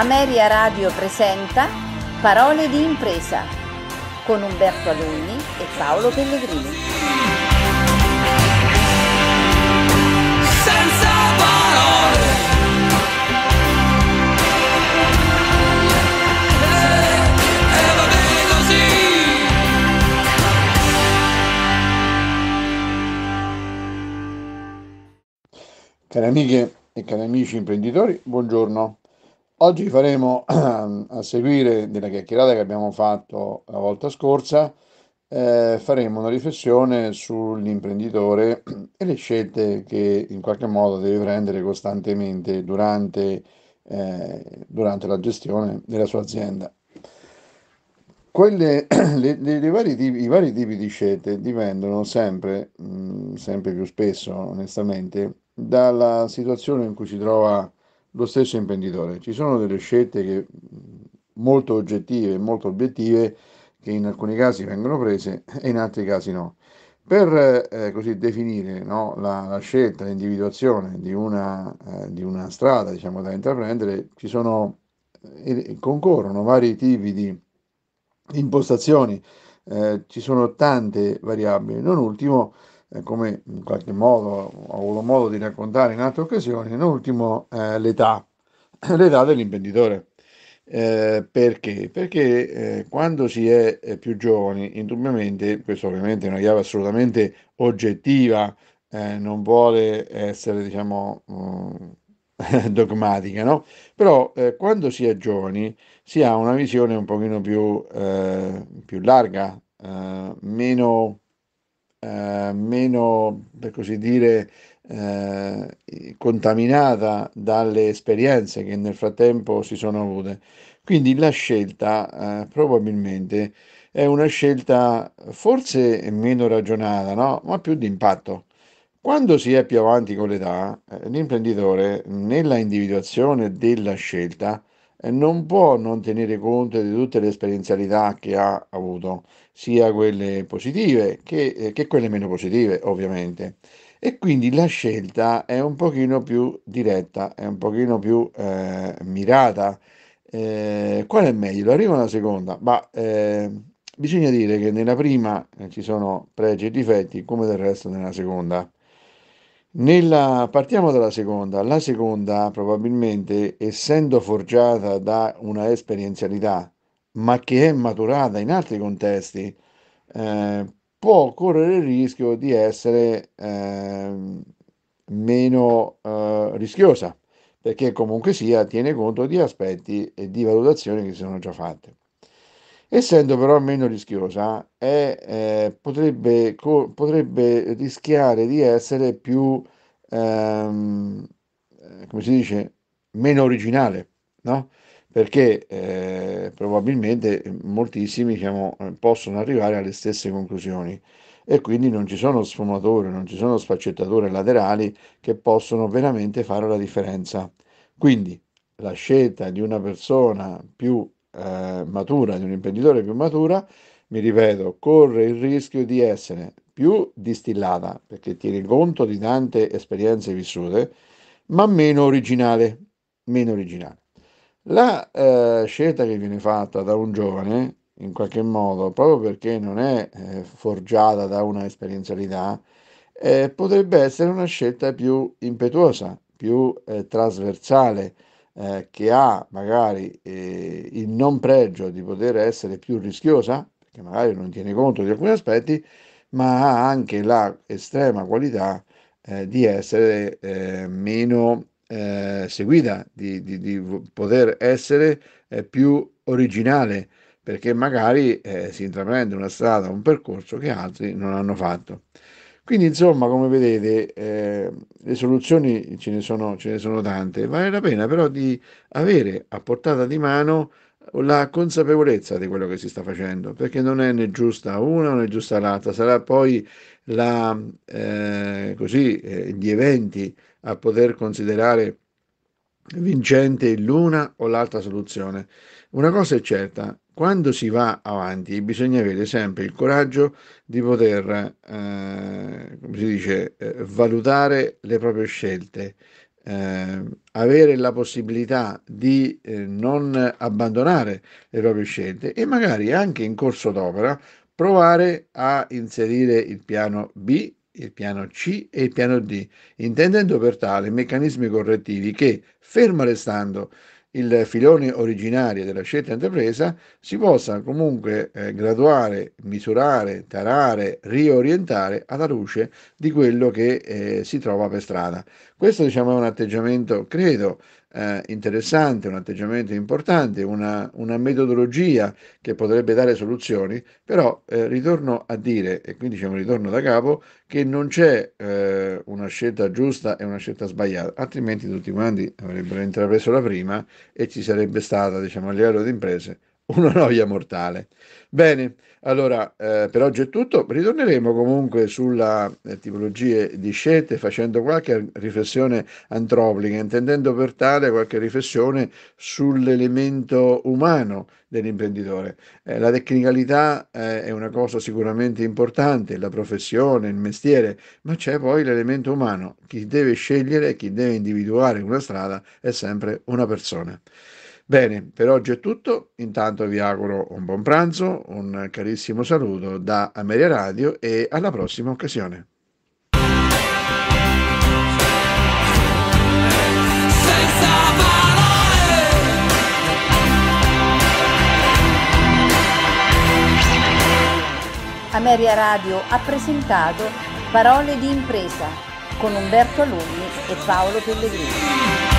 Ameria Radio presenta Parole di impresa con Umberto Alunni e Paolo Pellegrini. Senza parole. Eh, eh va bene così. Cari amiche e cari amici imprenditori, buongiorno. Oggi faremo a seguire della chiacchierata che abbiamo fatto la volta scorsa, eh, faremo una riflessione sull'imprenditore e le scelte che in qualche modo deve prendere costantemente durante, eh, durante la gestione della sua azienda. Quelle, le, le, le vari tipi, I vari tipi di scelte dipendono sempre, mh, sempre più spesso onestamente, dalla situazione in cui si trova lo stesso imprenditore. Ci sono delle scelte che, mm, molto oggettive, molto obiettive, che in alcuni casi vengono prese e in altri casi no. Per eh, così definire no, la, la, scelta, l'individuazione di una, eh, di una strada diciamo, da intraprendere, ci sono, eh, concorrono vari tipi di impostazioni, eh, ci sono tante variabili, non ultimo eh, come in qualche modo ho avuto modo di raccontare in altre occasioni, in ultimo eh, l'età, l'età dell'imprenditore. Eh, perché? Perché eh, quando si è eh, più giovani, indubbiamente, questo ovviamente è una chiave assolutamente oggettiva, eh, non vuole essere, diciamo, mh, mm, dogmatica, no? Però eh, quando si è giovani si ha una visione un pochino più, eh, più larga, eh, meno eh, meno, per così dire, eh, contaminata dalle esperienze che nel frattempo si sono avute. Quindi la scelta eh, probabilmente è una scelta forse meno ragionata, no? ma più di impatto. Quando si è più avanti con l'età, eh, l'imprenditore nella individuazione della scelta non può non tenere conto di tutte le esperienzialità che ha avuto, sia quelle positive che, eh, che quelle meno positive ovviamente. E quindi la scelta è un pochino più diretta, è un pochino più eh, mirata. Eh, qual è meglio? Arriva la seconda, ma eh, bisogna dire che nella prima eh, ci sono pregi e difetti, come del resto nella seconda. Nella, partiamo dalla seconda. La seconda, probabilmente, essendo forgiata da una esperienzialità, ma che è maturata in altri contesti, eh, può correre il rischio di essere eh, meno eh, rischiosa, perché comunque sia tiene conto di aspetti e di valutazioni che si sono già fatte essendo però meno rischiosa, è, eh, potrebbe, co- potrebbe, rischiare di essere più, ehm, eh, come si dice, meno originale, no? perché eh, probabilmente moltissimi diciamo, possono arrivare alle stesse conclusioni e quindi non ci sono sfumature, non ci sono sfaccettature laterali che possono veramente fare la differenza. Quindi la scelta di una persona più eh, matura, di un imprenditore più matura, mi ripeto, corre il rischio di essere più distillata, perché tiene conto di tante esperienze vissute, ma meno originale. Meno originale. La eh, scelta che viene fatta da un giovane, in qualche modo, proprio perché non è eh, forgiata da una esperienzialità, eh, potrebbe essere una scelta più impetuosa, più eh, trasversale, eh, che ha magari eh, il non pregio di poter essere più rischiosa, perché magari non tiene conto di alcuni aspetti, ma ha anche la estrema qualità eh, di essere eh, meno eh, seguita, di, di, di, poter essere eh, più originale, perché magari si intraprende una strada, un percorso che altri non hanno fatto. Quindi insomma, come vedete, eh, le soluzioni ce ne, sono, ce ne sono tante, vale la pena però di avere a portata di mano la consapevolezza di quello che si sta facendo, perché non è né giusta una né giusta l'altra, sarà poi la, eh, così, eh, gli eventi a poter considerare vincente l'una o l'altra soluzione. Una cosa è certa, quando si va avanti bisogna avere sempre il coraggio di poter, eh, come si dice, eh, valutare le proprie scelte, eh, avere la possibilità di eh, non abbandonare le proprie scelte e magari anche in corso d'opera provare a inserire il piano B il piano C e il piano D, intendendo per tale meccanismi correttivi che, fermo restando il filone originario della scelta intrapresa, si possa comunque eh, graduare, misurare, tarare, riorientare alla luce di quello che eh, si trova per strada. Questo diciamo, è un atteggiamento, credo, eh, interessante, un atteggiamento importante, una, una, metodologia che potrebbe dare soluzioni, però eh, ritorno a dire, e quindi diciamo ritorno da capo, che non c'è eh, una scelta giusta e una scelta sbagliata, altrimenti tutti quanti avrebbero intrapreso la prima e ci sarebbe stata, diciamo, a livello di imprese, una noia mortale. Bene, allora eh, per oggi è tutto, ritorneremo comunque sulla eh, tipologia di scelte facendo qualche riflessione antropica, intendendo per tale qualche riflessione sull'elemento umano dell'imprenditore. Eh, la tecnicalità eh, è una cosa sicuramente importante, la professione, il mestiere, ma c'è poi l'elemento umano, chi deve scegliere, chi deve individuare una strada è sempre una persona. Bene, per oggi è tutto, intanto vi auguro un buon pranzo, un carissimo saluto da Ameria Radio e alla prossima occasione. Ameria Radio ha presentato Parole di impresa con Umberto Alunni e Paolo Pellegrini.